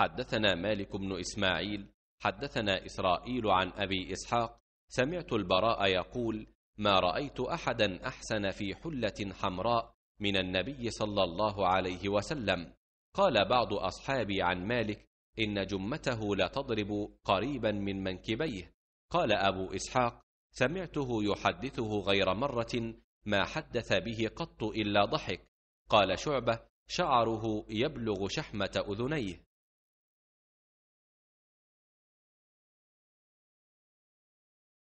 حدثنا مالك بن إسماعيل حدثنا إسرائيل عن أبي إسحاق سمعت البراء يقول ما رأيت أحدا أحسن في حلة حمراء من النبي صلى الله عليه وسلم قال بعض أصحابي عن مالك إن جمته لتضرب قريبا من منكبيه قال أبو إسحاق سمعته يحدثه غير مرة ما حدث به قط إلا ضحك قال شعبة شعره يبلغ شحمة أذنيه